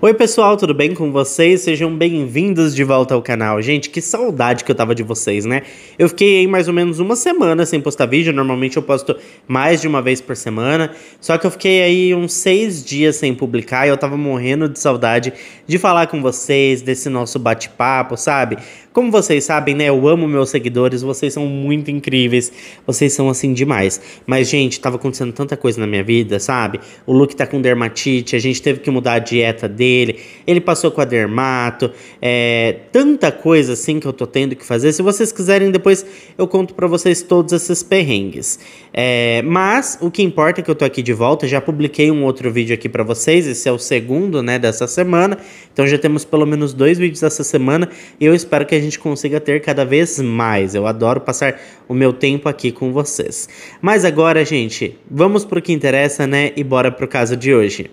Oi pessoal, tudo bem com vocês? Sejam bem-vindos de volta ao canal. Gente, que saudade que eu tava de vocês, né? Eu fiquei aí mais ou menos uma semana sem postar vídeo, normalmente eu posto mais de uma vez por semana, só que eu fiquei aí uns seis dias sem publicar e eu tava morrendo de saudade de falar com vocês, desse nosso bate-papo, sabe? Como vocês sabem, né, eu amo meus seguidores, vocês são muito incríveis, vocês são assim demais. Mas, gente, tava acontecendo tanta coisa na minha vida, sabe? O Luke tá com dermatite, a gente teve que mudar a dieta dele, dele, ele passou com a dermato, é, tanta coisa assim que eu tô tendo que fazer. Se vocês quiserem, depois eu conto para vocês todos esses perrengues. É, mas o que importa é que eu tô aqui de volta, já publiquei um outro vídeo aqui para vocês, esse é o segundo, né, dessa semana. Então já temos pelo menos dois vídeos essa semana e eu espero que a gente consiga ter cada vez mais. Eu adoro passar o meu tempo aqui com vocês. Mas agora, gente, vamos pro que interessa, né? E bora pro caso de hoje.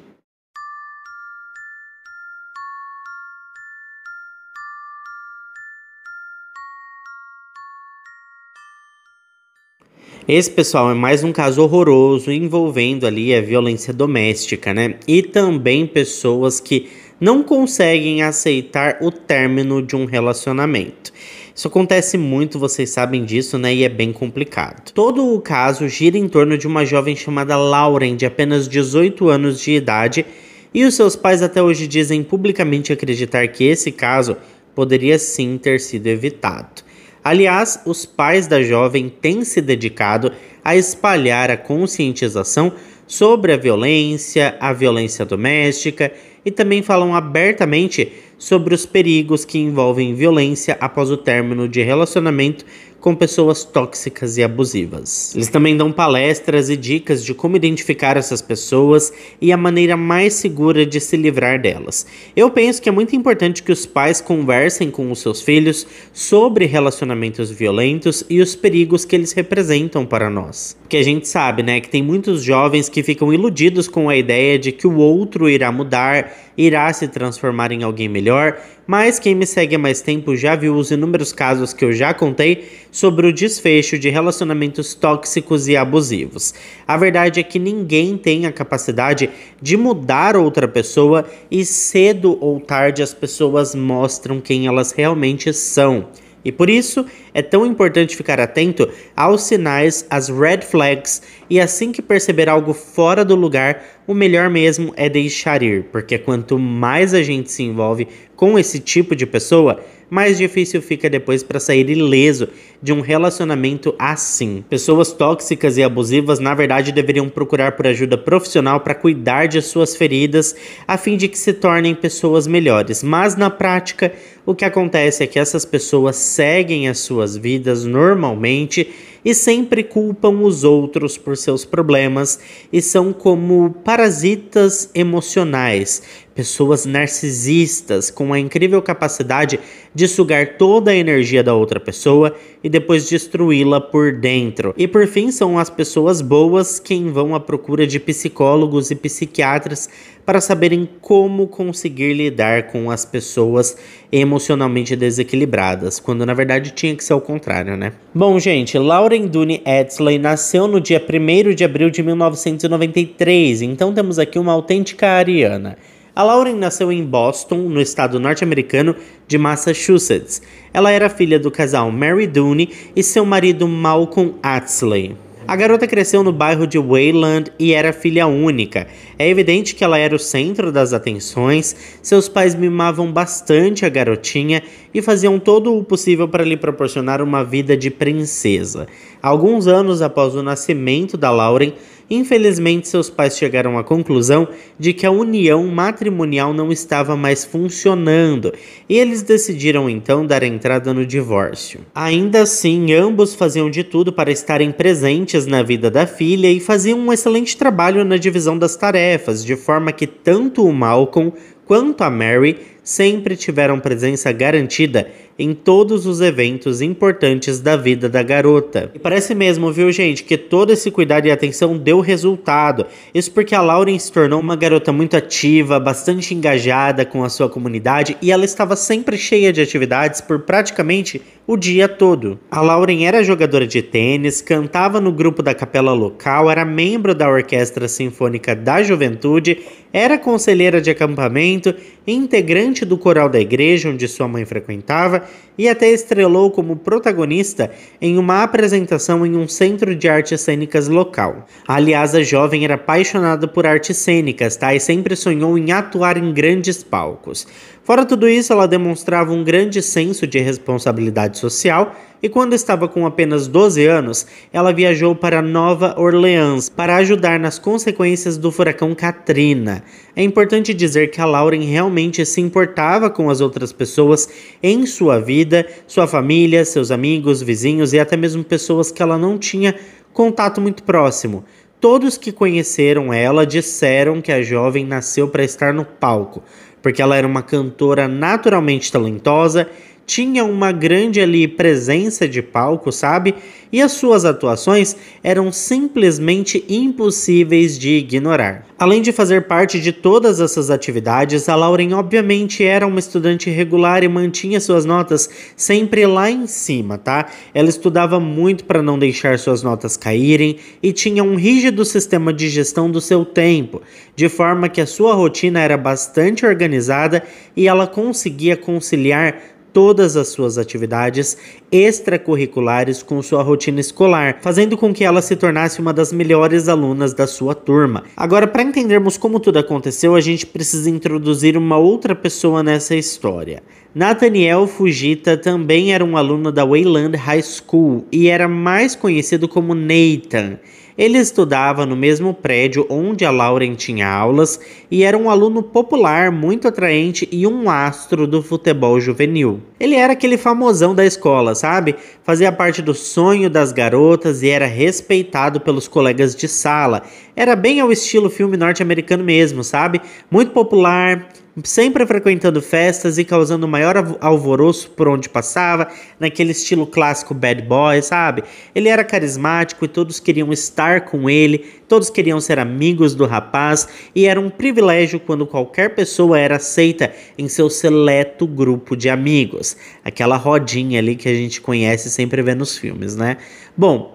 Esse, pessoal, é mais um caso horroroso envolvendo ali a violência doméstica, né? E também pessoas que não conseguem aceitar o término de um relacionamento. Isso acontece muito, vocês sabem disso, né? E é bem complicado. Todo o caso gira em torno de uma jovem chamada Lauren, de apenas 18 anos de idade, e os seus pais até hoje dizem publicamente acreditar que esse caso poderia sim ter sido evitado. Aliás, os pais da jovem têm se dedicado a espalhar a conscientização sobre a violência, a violência doméstica e também falam abertamente sobre os perigos que envolvem violência após o término de relacionamento com pessoas tóxicas e abusivas. Eles também dão palestras e dicas de como identificar essas pessoas e a maneira mais segura de se livrar delas. Eu penso que é muito importante que os pais conversem com os seus filhos sobre relacionamentos violentos e os perigos que eles representam para nós. Porque a gente sabe, né, que tem muitos jovens que ficam iludidos com a ideia de que o outro irá mudar, irá se transformar em alguém melhor, mas quem me segue há mais tempo já viu os inúmeros casos que eu já contei sobre o desfecho de relacionamentos tóxicos e abusivos. A verdade é que ninguém tem a capacidade de mudar outra pessoa e cedo ou tarde as pessoas mostram quem elas realmente são. E por isso é tão importante ficar atento aos sinais, às red flags e assim que perceber algo fora do lugar, o melhor mesmo é deixar ir, porque quanto mais a gente se envolve com esse tipo de pessoa, mais difícil fica depois para sair ileso de um relacionamento assim. Pessoas tóxicas e abusivas, na verdade, deveriam procurar por ajuda profissional para cuidar de suas feridas, a fim de que se tornem pessoas melhores. Mas na prática, o que acontece é que essas pessoas seguem as suas vidas normalmente e sempre culpam os outros por seus problemas e são como parasitas emocionais Pessoas narcisistas com a incrível capacidade de sugar toda a energia da outra pessoa e depois destruí-la por dentro. E por fim, são as pessoas boas quem vão à procura de psicólogos e psiquiatras para saberem como conseguir lidar com as pessoas emocionalmente desequilibradas, quando na verdade tinha que ser o contrário, né? Bom, gente, Lauren Dune Edsley nasceu no dia 1 de abril de 1993, então temos aqui uma autêntica ariana. A Lauren nasceu em Boston, no estado norte-americano de Massachusetts. Ela era filha do casal Mary Dooney e seu marido Malcolm Atsley. A garota cresceu no bairro de Wayland e era filha única. É evidente que ela era o centro das atenções, seus pais mimavam bastante a garotinha e faziam todo o possível para lhe proporcionar uma vida de princesa. Alguns anos após o nascimento da Lauren, Infelizmente, seus pais chegaram à conclusão de que a união matrimonial não estava mais funcionando e eles decidiram então dar entrada no divórcio. Ainda assim, ambos faziam de tudo para estarem presentes na vida da filha e faziam um excelente trabalho na divisão das tarefas, de forma que tanto o Malcolm quanto a Mary sempre tiveram presença garantida em todos os eventos importantes da vida da garota. E parece mesmo, viu, gente, que todo esse cuidado e atenção deu resultado. Isso porque a Lauren se tornou uma garota muito ativa, bastante engajada com a sua comunidade e ela estava sempre cheia de atividades por praticamente o dia todo. A Lauren era jogadora de tênis, cantava no grupo da capela local, era membro da Orquestra Sinfônica da Juventude, era conselheira de acampamento, integrante do coral da igreja onde sua mãe frequentava e até estrelou como protagonista em uma apresentação em um centro de artes cênicas local. Aliás, a jovem era apaixonada por artes cênicas, tá? E sempre sonhou em atuar em grandes palcos. Fora tudo isso, ela demonstrava um grande senso de responsabilidade social e, quando estava com apenas 12 anos, ela viajou para Nova Orleans para ajudar nas consequências do furacão Katrina. É importante dizer que a Lauren realmente se importava com as outras pessoas em sua vida, sua família, seus amigos, vizinhos e até mesmo pessoas que ela não tinha contato muito próximo. Todos que conheceram ela disseram que a jovem nasceu para estar no palco porque ela era uma cantora naturalmente talentosa tinha uma grande ali presença de palco, sabe? E as suas atuações eram simplesmente impossíveis de ignorar. Além de fazer parte de todas essas atividades, a Lauren obviamente era uma estudante regular e mantinha suas notas sempre lá em cima, tá? Ela estudava muito para não deixar suas notas caírem e tinha um rígido sistema de gestão do seu tempo, de forma que a sua rotina era bastante organizada e ela conseguia conciliar todas as suas atividades extracurriculares com sua rotina escolar, fazendo com que ela se tornasse uma das melhores alunas da sua turma. Agora, para entendermos como tudo aconteceu, a gente precisa introduzir uma outra pessoa nessa história. Nathaniel Fujita também era um aluno da Wayland High School e era mais conhecido como Nathan. Ele estudava no mesmo prédio onde a Lauren tinha aulas e era um aluno popular, muito atraente e um astro do futebol juvenil. Ele era aquele famosão da escola, sabe? Fazia parte do sonho das garotas e era respeitado pelos colegas de sala. Era bem ao estilo filme norte-americano mesmo, sabe? Muito popular, sempre frequentando festas e causando maior alvoroço por onde passava, naquele estilo clássico bad boy, sabe? Ele era carismático e todos queriam estar com ele, todos queriam ser amigos do rapaz e era um privilégio quando qualquer pessoa era aceita em seu seleto grupo de amigos, aquela rodinha ali que a gente conhece e sempre vê nos filmes, né? Bom,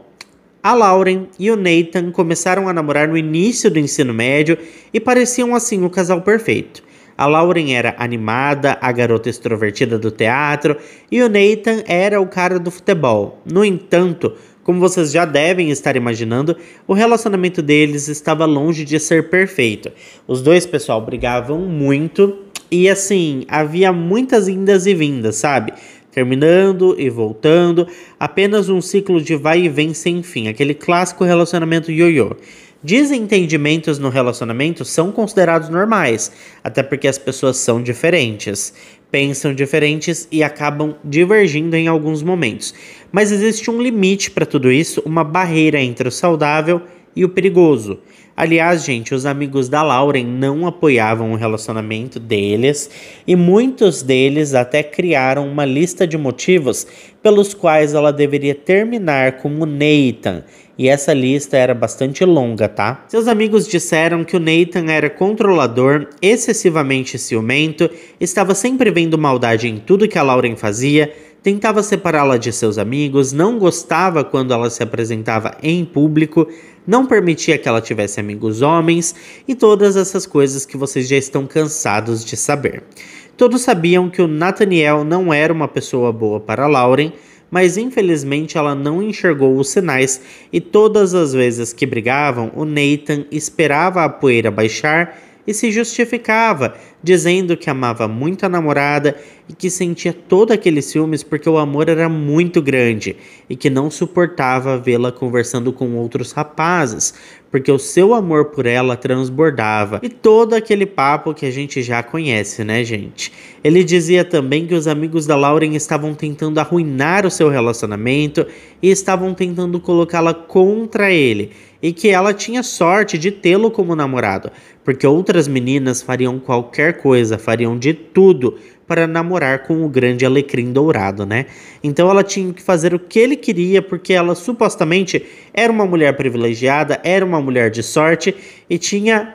a Lauren e o Nathan começaram a namorar no início do ensino médio e pareciam assim o casal perfeito. A Lauren era animada, a garota extrovertida do teatro e o Nathan era o cara do futebol. No entanto, como vocês já devem estar imaginando, o relacionamento deles estava longe de ser perfeito. Os dois, pessoal, brigavam muito e assim, havia muitas indas e vindas, sabe? terminando e voltando, apenas um ciclo de vai e vem sem fim, aquele clássico relacionamento yoyo. Desentendimentos no relacionamento são considerados normais, até porque as pessoas são diferentes, pensam diferentes e acabam divergindo em alguns momentos. Mas existe um limite para tudo isso, uma barreira entre o saudável e o perigoso. Aliás, gente, os amigos da Lauren não apoiavam o relacionamento deles e muitos deles até criaram uma lista de motivos pelos quais ela deveria terminar com o Nathan e essa lista era bastante longa, tá? Seus amigos disseram que o Nathan era controlador, excessivamente ciumento, estava sempre vendo maldade em tudo que a Lauren fazia, tentava separá-la de seus amigos, não gostava quando ela se apresentava em público, não permitia que ela tivesse amigos homens e todas essas coisas que vocês já estão cansados de saber. Todos sabiam que o Nathaniel não era uma pessoa boa para Lauren, mas infelizmente ela não enxergou os sinais e todas as vezes que brigavam, o Nathan esperava a poeira baixar e se justificava dizendo que amava muito a namorada e que sentia todo aquele ciúmes porque o amor era muito grande e que não suportava vê-la conversando com outros rapazes, porque o seu amor por ela transbordava. E todo aquele papo que a gente já conhece, né, gente? Ele dizia também que os amigos da Lauren estavam tentando arruinar o seu relacionamento e estavam tentando colocá-la contra ele e que ela tinha sorte de tê-lo como namorado, porque outras meninas fariam qualquer qualquer coisa, fariam de tudo para namorar com o grande alecrim dourado, né? Então ela tinha que fazer o que ele queria, porque ela supostamente era uma mulher privilegiada, era uma mulher de sorte e tinha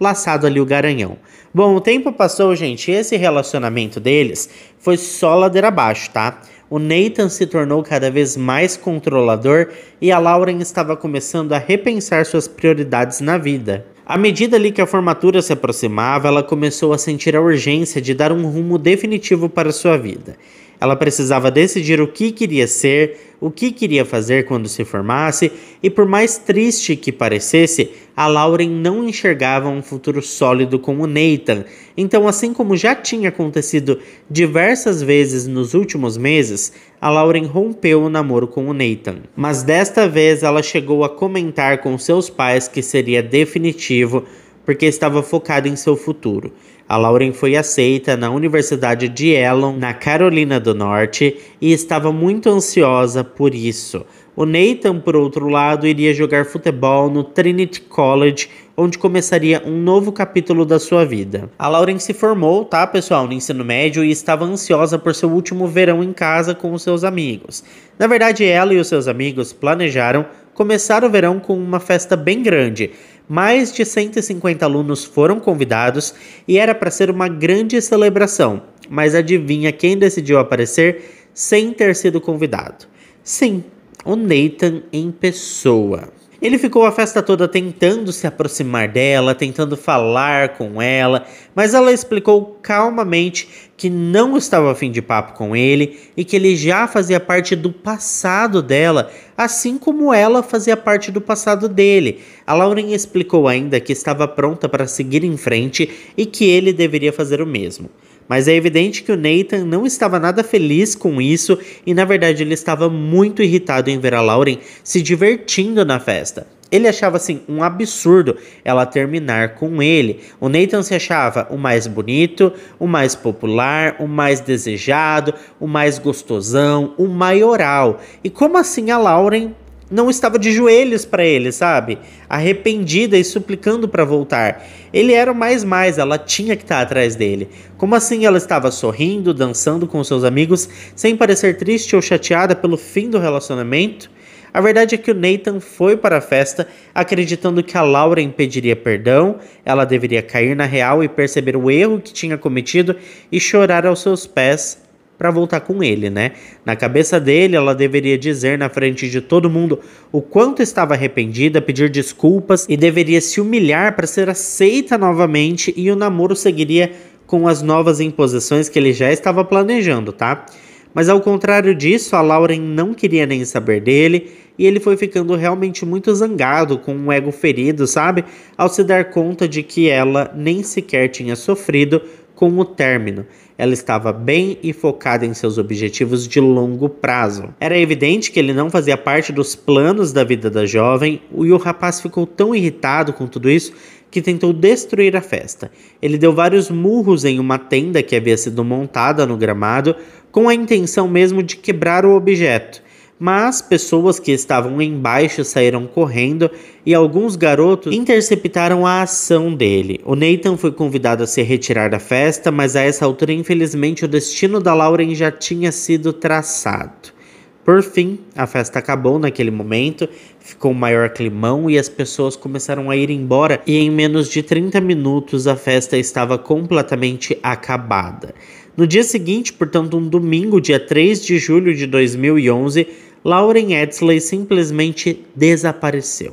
laçado ali o garanhão. Bom, o tempo passou, gente, e esse relacionamento deles foi só ladeira abaixo, tá? O Nathan se tornou cada vez mais controlador e a Lauren estava começando a repensar suas prioridades na vida. À medida ali que a formatura se aproximava, ela começou a sentir a urgência de dar um rumo definitivo para sua vida. Ela precisava decidir o que queria ser, o que queria fazer quando se formasse, e por mais triste que parecesse, a Lauren não enxergava um futuro sólido com o Nathan. Então, assim como já tinha acontecido diversas vezes nos últimos meses, a Lauren rompeu o namoro com o Nathan. Mas desta vez ela chegou a comentar com seus pais que seria definitivo, porque estava focada em seu futuro. A Lauren foi aceita na Universidade de Elon, na Carolina do Norte, e estava muito ansiosa por isso. O Nathan, por outro lado, iria jogar futebol no Trinity College, onde começaria um novo capítulo da sua vida. A Lauren se formou, tá, pessoal, no ensino médio e estava ansiosa por seu último verão em casa com os seus amigos. Na verdade, ela e os seus amigos planejaram começar o verão com uma festa bem grande, mais de 150 alunos foram convidados e era para ser uma grande celebração, mas adivinha quem decidiu aparecer sem ter sido convidado? Sim, o Nathan em pessoa. Ele ficou a festa toda tentando se aproximar dela, tentando falar com ela, mas ela explicou calmamente que não estava a fim de papo com ele e que ele já fazia parte do passado dela, assim como ela fazia parte do passado dele. A Lauren explicou ainda que estava pronta para seguir em frente e que ele deveria fazer o mesmo. Mas é evidente que o Nathan não estava nada feliz com isso e na verdade ele estava muito irritado em ver a Lauren se divertindo na festa. Ele achava assim um absurdo ela terminar com ele. O Nathan se achava o mais bonito, o mais popular, o mais desejado, o mais gostosão, o maioral. E como assim a Lauren não estava de joelhos para ele, sabe? Arrependida e suplicando para voltar. Ele era o mais mais, ela tinha que estar tá atrás dele. Como assim ela estava sorrindo, dançando com seus amigos, sem parecer triste ou chateada pelo fim do relacionamento? A verdade é que o Nathan foi para a festa acreditando que a Laura impediria perdão, ela deveria cair na real e perceber o erro que tinha cometido e chorar aos seus pés para voltar com ele, né? Na cabeça dele, ela deveria dizer na frente de todo mundo o quanto estava arrependida, pedir desculpas e deveria se humilhar para ser aceita novamente e o namoro seguiria com as novas imposições que ele já estava planejando, tá? Mas ao contrário disso, a Lauren não queria nem saber dele e ele foi ficando realmente muito zangado, com um ego ferido, sabe? Ao se dar conta de que ela nem sequer tinha sofrido com o término ela estava bem e focada em seus objetivos de longo prazo. Era evidente que ele não fazia parte dos planos da vida da jovem e o rapaz ficou tão irritado com tudo isso que tentou destruir a festa. Ele deu vários murros em uma tenda que havia sido montada no gramado, com a intenção mesmo de quebrar o objeto mas pessoas que estavam embaixo saíram correndo e alguns garotos interceptaram a ação dele. O Nathan foi convidado a se retirar da festa, mas a essa altura, infelizmente, o destino da Lauren já tinha sido traçado. Por fim, a festa acabou naquele momento, ficou um maior climão e as pessoas começaram a ir embora, e em menos de 30 minutos a festa estava completamente acabada. No dia seguinte, portanto, um domingo, dia 3 de julho de 2011, Lauren Edsley simplesmente desapareceu.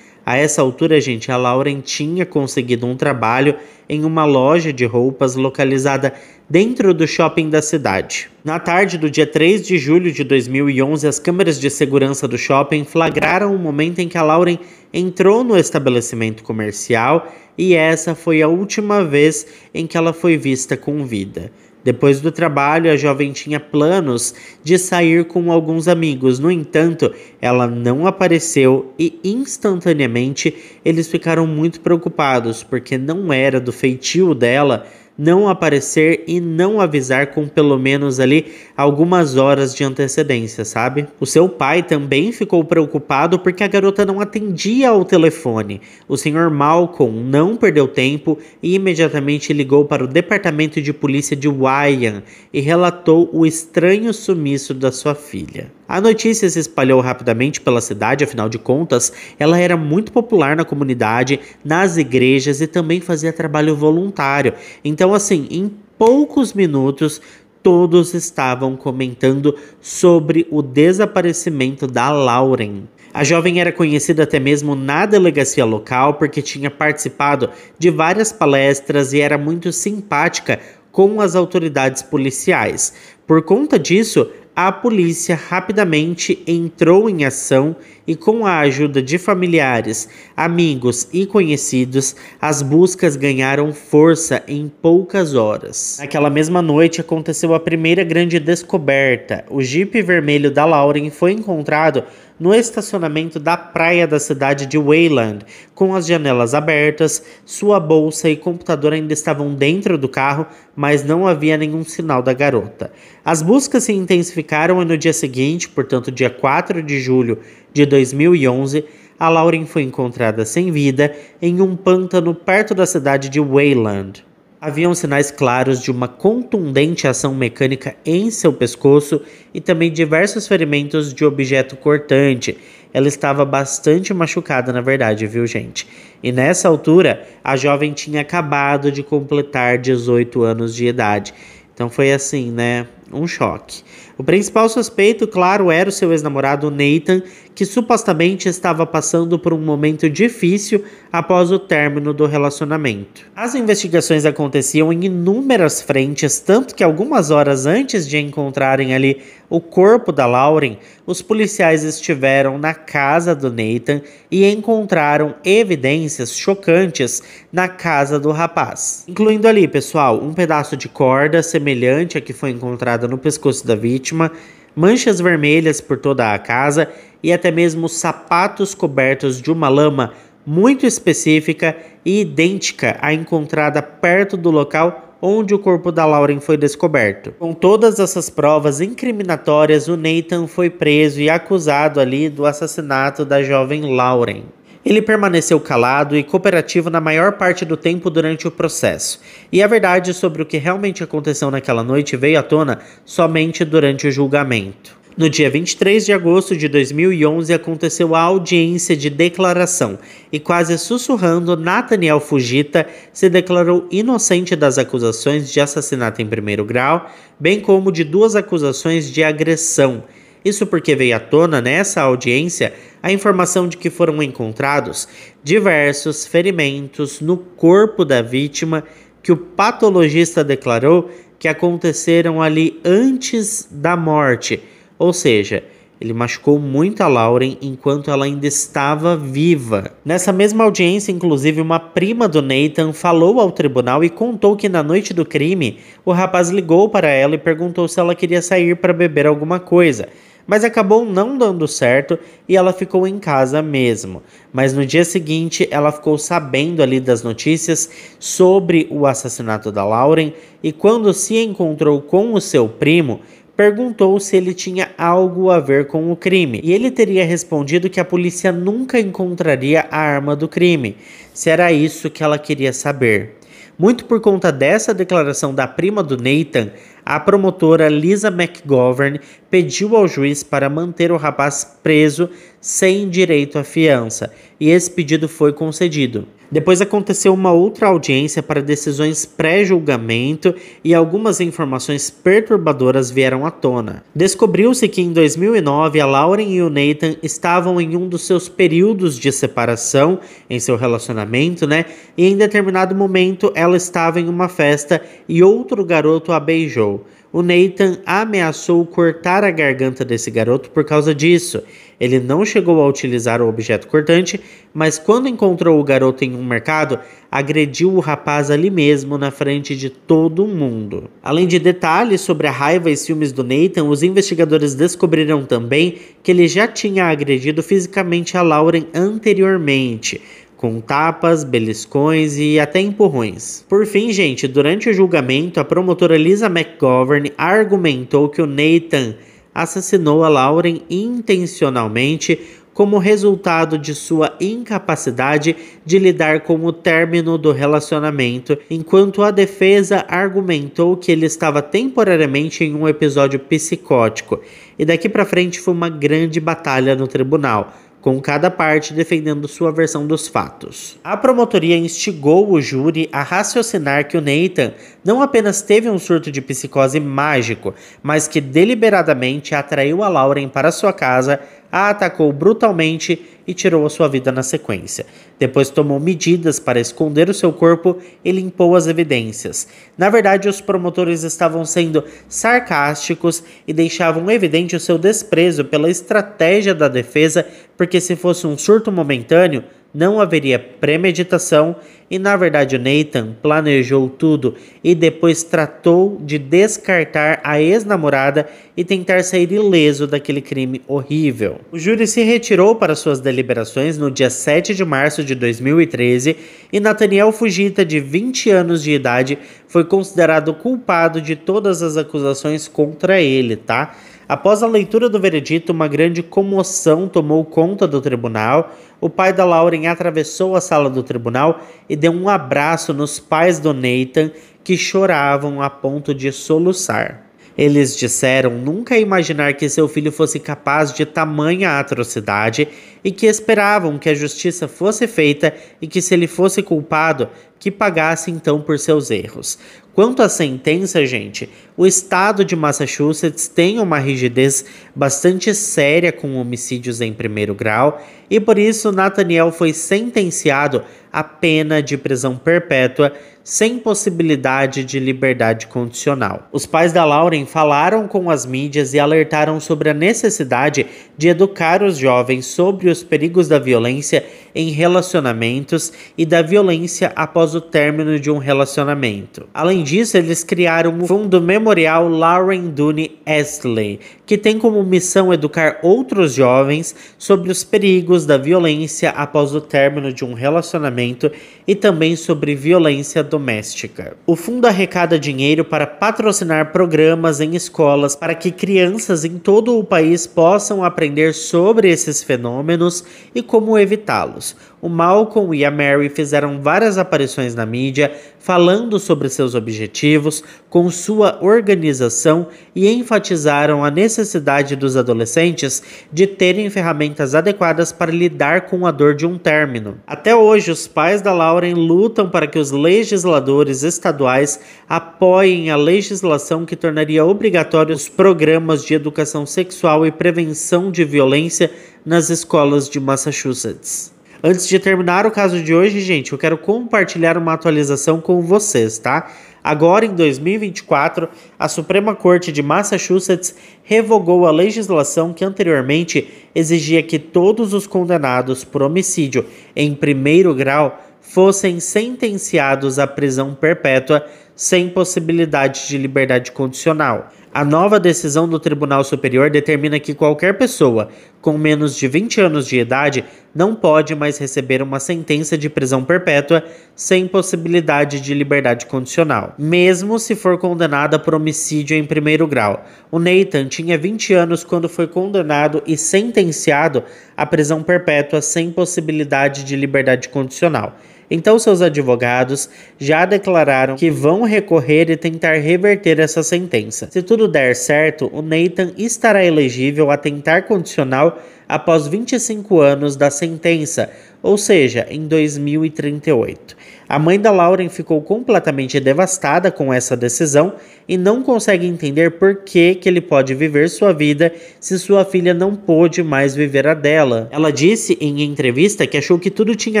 A essa altura, gente, a Lauren tinha conseguido um trabalho em uma loja de roupas localizada dentro do shopping da cidade. Na tarde do dia 3 de julho de 2011, as câmeras de segurança do shopping flagraram o momento em que a Lauren entrou no estabelecimento comercial e essa foi a última vez em que ela foi vista com vida. Depois do trabalho, a jovem tinha planos de sair com alguns amigos. No entanto, ela não apareceu e instantaneamente eles ficaram muito preocupados porque não era do feitio dela não aparecer e não avisar com pelo menos ali algumas horas de antecedência, sabe? O seu pai também ficou preocupado porque a garota não atendia ao telefone. O senhor Malcolm não perdeu tempo e imediatamente ligou para o departamento de polícia de Wyan e relatou o estranho sumiço da sua filha. A notícia se espalhou rapidamente pela cidade, afinal de contas, ela era muito popular na comunidade, nas igrejas e também fazia trabalho voluntário. Então, assim, em poucos minutos, todos estavam comentando sobre o desaparecimento da Lauren. A jovem era conhecida até mesmo na delegacia local porque tinha participado de várias palestras e era muito simpática com as autoridades policiais. Por conta disso, a polícia rapidamente entrou em ação e com a ajuda de familiares, amigos e conhecidos, as buscas ganharam força em poucas horas. Naquela mesma noite aconteceu a primeira grande descoberta. O Jeep vermelho da Lauren foi encontrado no estacionamento da praia da cidade de Wayland, com as janelas abertas, sua bolsa e computador ainda estavam dentro do carro, mas não havia nenhum sinal da garota. As buscas se intensificaram e no dia seguinte, portanto, dia 4 de julho, de 2011, a Lauren foi encontrada sem vida em um pântano perto da cidade de Wayland. Haviam sinais claros de uma contundente ação mecânica em seu pescoço e também diversos ferimentos de objeto cortante. Ela estava bastante machucada, na verdade, viu, gente? E nessa altura, a jovem tinha acabado de completar 18 anos de idade. Então foi assim, né? um choque. O principal suspeito, claro, era o seu ex-namorado Nathan, que supostamente estava passando por um momento difícil após o término do relacionamento. As investigações aconteciam em inúmeras frentes, tanto que algumas horas antes de encontrarem ali o corpo da Lauren, os policiais estiveram na casa do Nathan e encontraram evidências chocantes na casa do rapaz, incluindo ali, pessoal, um pedaço de corda semelhante à que foi encontrado encontrada no pescoço da vítima, manchas vermelhas por toda a casa e até mesmo sapatos cobertos de uma lama muito específica e idêntica à encontrada perto do local onde o corpo da Lauren foi descoberto. Com todas essas provas incriminatórias, o Nathan foi preso e acusado ali do assassinato da jovem Lauren. Ele permaneceu calado e cooperativo na maior parte do tempo durante o processo, e a verdade sobre o que realmente aconteceu naquela noite veio à tona somente durante o julgamento. No dia 23 de agosto de 2011 aconteceu a audiência de declaração e, quase sussurrando, Nathaniel Fujita se declarou inocente das acusações de assassinato em primeiro grau, bem como de duas acusações de agressão isso porque veio à tona nessa audiência a informação de que foram encontrados diversos ferimentos no corpo da vítima que o patologista declarou que aconteceram ali antes da morte, ou seja, ele machucou muito a Lauren enquanto ela ainda estava viva. Nessa mesma audiência, inclusive, uma prima do Nathan falou ao tribunal e contou que na noite do crime, o rapaz ligou para ela e perguntou se ela queria sair para beber alguma coisa mas acabou não dando certo e ela ficou em casa mesmo. Mas no dia seguinte, ela ficou sabendo ali das notícias sobre o assassinato da Lauren e quando se encontrou com o seu primo, perguntou se ele tinha algo a ver com o crime, e ele teria respondido que a polícia nunca encontraria a arma do crime, se era isso que ela queria saber. Muito por conta dessa declaração da prima do Nathan, a promotora Lisa McGovern pediu ao juiz para manter o rapaz preso sem direito à fiança, e esse pedido foi concedido. Depois aconteceu uma outra audiência para decisões pré-julgamento e algumas informações perturbadoras vieram à tona. Descobriu-se que em 2009 a Lauren e o Nathan estavam em um dos seus períodos de separação em seu relacionamento, né? E em determinado momento ela estava em uma festa e outro garoto a beijou o Nathan ameaçou cortar a garganta desse garoto por causa disso. Ele não chegou a utilizar o objeto cortante, mas quando encontrou o garoto em um mercado, agrediu o rapaz ali mesmo, na frente de todo mundo. Além de detalhes sobre a raiva e ciúmes do Nathan, os investigadores descobriram também que ele já tinha agredido fisicamente a Lauren anteriormente com tapas, beliscões e até empurrões. Por fim, gente, durante o julgamento, a promotora Lisa McGovern argumentou que o Nathan assassinou a Lauren intencionalmente como resultado de sua incapacidade de lidar com o término do relacionamento, enquanto a defesa argumentou que ele estava temporariamente em um episódio psicótico. E daqui para frente foi uma grande batalha no tribunal com cada parte defendendo sua versão dos fatos. A promotoria instigou o júri a raciocinar que o Nathan não apenas teve um surto de psicose mágico, mas que deliberadamente atraiu a Lauren para sua casa a atacou brutalmente e tirou a sua vida na sequência. Depois tomou medidas para esconder o seu corpo e limpou as evidências. Na verdade, os promotores estavam sendo sarcásticos e deixavam evidente o seu desprezo pela estratégia da defesa, porque se fosse um surto momentâneo, não haveria premeditação e, na verdade, Nathan planejou tudo e depois tratou de descartar a ex-namorada e tentar sair ileso daquele crime horrível. O júri se retirou para suas deliberações no dia 7 de março de 2013 e Nathaniel Fujita, de 20 anos de idade, foi considerado culpado de todas as acusações contra ele, tá? Após a leitura do veredito, uma grande comoção tomou conta do tribunal. O pai da Lauren atravessou a sala do tribunal e deu um abraço nos pais do Nathan, que choravam a ponto de soluçar. Eles disseram nunca imaginar que seu filho fosse capaz de tamanha atrocidade e que esperavam que a justiça fosse feita e que, se ele fosse culpado, que pagasse então por seus erros. Quanto à sentença, gente, o estado de Massachusetts tem uma rigidez bastante séria com homicídios em primeiro grau e por isso Nathaniel foi sentenciado à pena de prisão perpétua sem possibilidade de liberdade condicional. Os pais da Lauren falaram com as mídias e alertaram sobre a necessidade de educar os jovens sobre o os perigos da violência em relacionamentos e da violência após o término de um relacionamento. Além disso, eles criaram o Fundo Memorial Lauren Dooney Estley, que tem como missão educar outros jovens sobre os perigos da violência após o término de um relacionamento e também sobre violência doméstica. O fundo arrecada dinheiro para patrocinar programas em escolas para que crianças em todo o país possam aprender sobre esses fenômenos e como evitá-los o Malcolm e a Mary fizeram várias aparições na mídia falando sobre seus objetivos, com sua organização e enfatizaram a necessidade dos adolescentes de terem ferramentas adequadas para lidar com a dor de um término. Até hoje, os pais da Lauren lutam para que os legisladores estaduais apoiem a legislação que tornaria obrigatórios programas de educação sexual e prevenção de violência nas escolas de Massachusetts. Antes de terminar o caso de hoje, gente, eu quero compartilhar uma atualização com vocês, tá? Agora, em 2024, a Suprema Corte de Massachusetts revogou a legislação que anteriormente exigia que todos os condenados por homicídio em primeiro grau fossem sentenciados à prisão perpétua sem possibilidade de liberdade condicional. A nova decisão do Tribunal Superior determina que qualquer pessoa com menos de 20 anos de idade não pode mais receber uma sentença de prisão perpétua sem possibilidade de liberdade condicional, mesmo se for condenada por homicídio em primeiro grau. O Nathan tinha 20 anos quando foi condenado e sentenciado à prisão perpétua sem possibilidade de liberdade condicional. Então, seus advogados já declararam que vão recorrer e tentar reverter essa sentença. Se tudo der certo, o Nathan estará elegível a tentar condicional após 25 anos da sentença, ou seja, em 2038. A mãe da Lauren ficou completamente devastada com essa decisão e não consegue entender por que, que ele pode viver sua vida se sua filha não pôde mais viver a dela. Ela disse em entrevista que achou que tudo tinha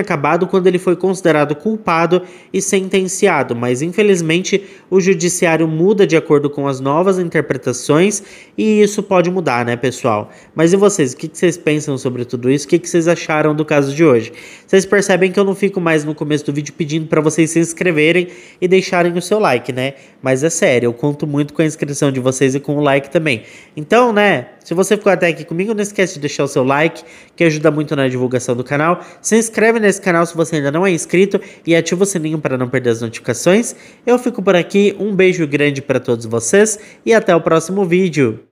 acabado quando ele foi considerado culpado e sentenciado, mas infelizmente o judiciário muda de acordo com as novas interpretações e isso pode mudar, né, pessoal? Mas e vocês? O que vocês pensam sobre tudo isso? O que vocês acharam do caso de hoje? Vocês percebem que eu não fico mais no começo do vídeo pedindo para vocês se inscreverem e deixarem o seu like, né? Mas é sério, eu conto muito com a inscrição de vocês e com o like também. Então, né, se você ficou até aqui comigo, não esquece de deixar o seu like, que ajuda muito na divulgação do canal. Se inscreve nesse canal se você ainda não é inscrito e ativa o sininho para não perder as notificações. Eu fico por aqui, um beijo grande para todos vocês e até o próximo vídeo.